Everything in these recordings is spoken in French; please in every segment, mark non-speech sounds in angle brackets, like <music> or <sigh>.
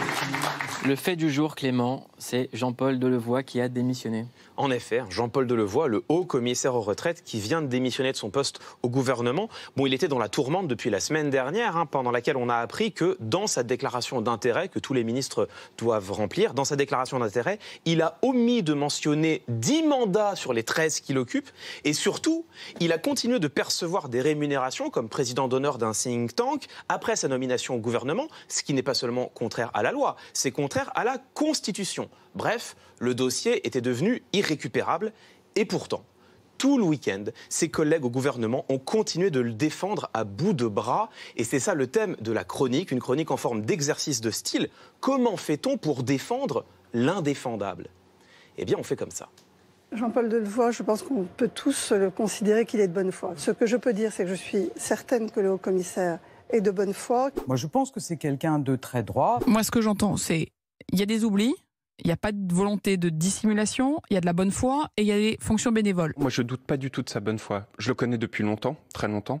Thank you. Le fait du jour, Clément, c'est Jean-Paul Delevoye qui a démissionné. En effet, Jean-Paul Delevoye, le haut commissaire aux retraites, qui vient de démissionner de son poste au gouvernement. Bon, il était dans la tourmente depuis la semaine dernière, hein, pendant laquelle on a appris que dans sa déclaration d'intérêt, que tous les ministres doivent remplir, dans sa déclaration d'intérêt, il a omis de mentionner 10 mandats sur les 13 qu'il occupe. Et surtout, il a continué de percevoir des rémunérations comme président d'honneur d'un think tank après sa nomination au gouvernement, ce qui n'est pas seulement contraire à la loi, c'est contraire contraire à la Constitution. Bref, le dossier était devenu irrécupérable et pourtant, tout le week-end, ses collègues au gouvernement ont continué de le défendre à bout de bras. Et c'est ça le thème de la chronique, une chronique en forme d'exercice de style. Comment fait-on pour défendre l'indéfendable Eh bien, on fait comme ça. Jean-Paul Delevoye, je pense qu'on peut tous le considérer qu'il est de bonne foi. Ce que je peux dire, c'est que je suis certaine que le haut-commissaire est de bonne foi. Moi, je pense que c'est quelqu'un de très droit. Moi, ce que j'entends, c'est il y a des oublis, il n'y a pas de volonté de dissimulation, il y a de la bonne foi et il y a des fonctions bénévoles. Moi, je ne doute pas du tout de sa bonne foi. Je le connais depuis longtemps, très longtemps,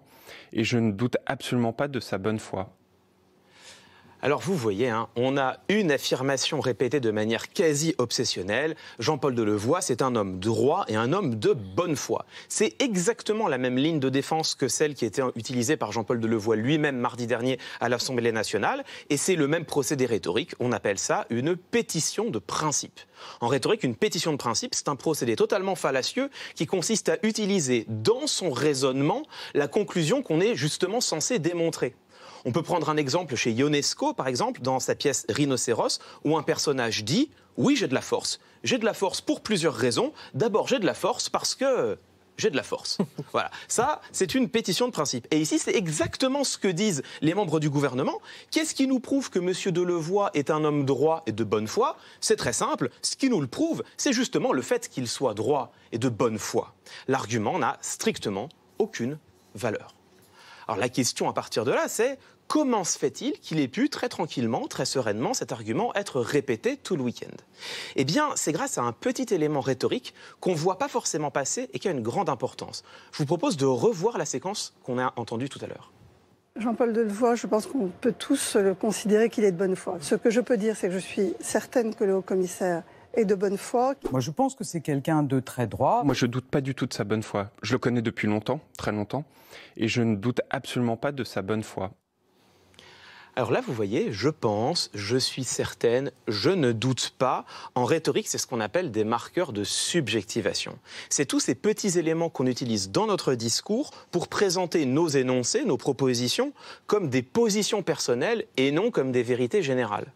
et je ne doute absolument pas de sa bonne foi. Alors vous voyez, hein, on a une affirmation répétée de manière quasi obsessionnelle. Jean-Paul Delevoye, c'est un homme droit et un homme de bonne foi. C'est exactement la même ligne de défense que celle qui était utilisée par Jean-Paul Delevoye lui-même mardi dernier à l'Assemblée nationale. Et c'est le même procédé rhétorique. On appelle ça une pétition de principe. En rhétorique, une pétition de principe, c'est un procédé totalement fallacieux qui consiste à utiliser dans son raisonnement la conclusion qu'on est justement censé démontrer. On peut prendre un exemple chez Ionesco, par exemple, dans sa pièce Rhinocéros, où un personnage dit Oui, j'ai de la force. J'ai de la force pour plusieurs raisons. D'abord, j'ai de la force parce que j'ai de la force. <laughs> voilà. Ça, c'est une pétition de principe. Et ici, c'est exactement ce que disent les membres du gouvernement. Qu'est-ce qui nous prouve que M. Delevoye est un homme droit et de bonne foi C'est très simple. Ce qui nous le prouve, c'est justement le fait qu'il soit droit et de bonne foi. L'argument n'a strictement aucune valeur. Alors la question à partir de là, c'est comment se fait-il qu'il ait pu très tranquillement, très sereinement, cet argument être répété tout le week-end Eh bien, c'est grâce à un petit élément rhétorique qu'on ne voit pas forcément passer et qui a une grande importance. Je vous propose de revoir la séquence qu'on a entendue tout à l'heure. Jean-Paul Delevoye, je pense qu'on peut tous le considérer qu'il est de bonne foi. Ce que je peux dire, c'est que je suis certaine que le haut-commissaire et de bonne foi. Moi, je pense que c'est quelqu'un de très droit. Moi, je ne doute pas du tout de sa bonne foi. Je le connais depuis longtemps, très longtemps, et je ne doute absolument pas de sa bonne foi. Alors là, vous voyez, je pense, je suis certaine, je ne doute pas. En rhétorique, c'est ce qu'on appelle des marqueurs de subjectivation. C'est tous ces petits éléments qu'on utilise dans notre discours pour présenter nos énoncés, nos propositions, comme des positions personnelles et non comme des vérités générales.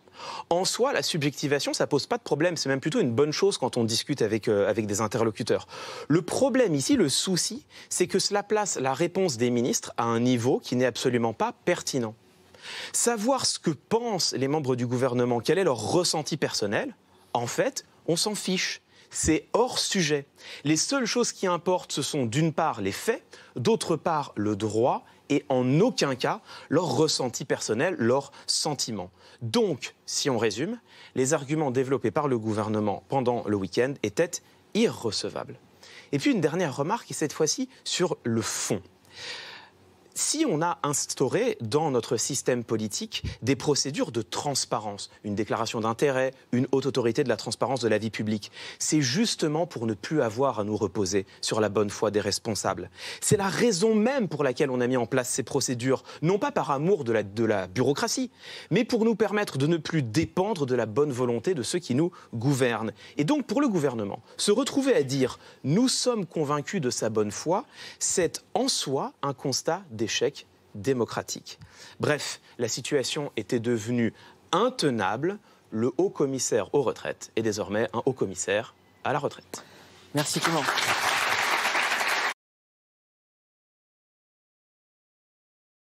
En soi, la subjectivation, ça pose pas de problème. C'est même plutôt une bonne chose quand on discute avec, euh, avec des interlocuteurs. Le problème ici, le souci, c'est que cela place la réponse des ministres à un niveau qui n'est absolument pas pertinent. Savoir ce que pensent les membres du gouvernement, quel est leur ressenti personnel, en fait, on s'en fiche. C'est hors sujet. Les seules choses qui importent, ce sont d'une part les faits, d'autre part le droit et en aucun cas leur ressenti personnel, leur sentiment. Donc, si on résume, les arguments développés par le gouvernement pendant le week-end étaient irrecevables. Et puis une dernière remarque, et cette fois-ci sur le fond si on a instauré dans notre système politique des procédures de transparence, une déclaration d'intérêt, une haute autorité de la transparence de la vie publique, c'est justement pour ne plus avoir à nous reposer sur la bonne foi des responsables. C'est la raison même pour laquelle on a mis en place ces procédures, non pas par amour de la, de la bureaucratie, mais pour nous permettre de ne plus dépendre de la bonne volonté de ceux qui nous gouvernent. Et donc pour le gouvernement, se retrouver à dire nous sommes convaincus de sa bonne foi, c'est en soi un constat d'échec démocratique. Bref, la situation était devenue intenable. Le haut commissaire aux retraites est désormais un haut commissaire à la retraite. Merci monde.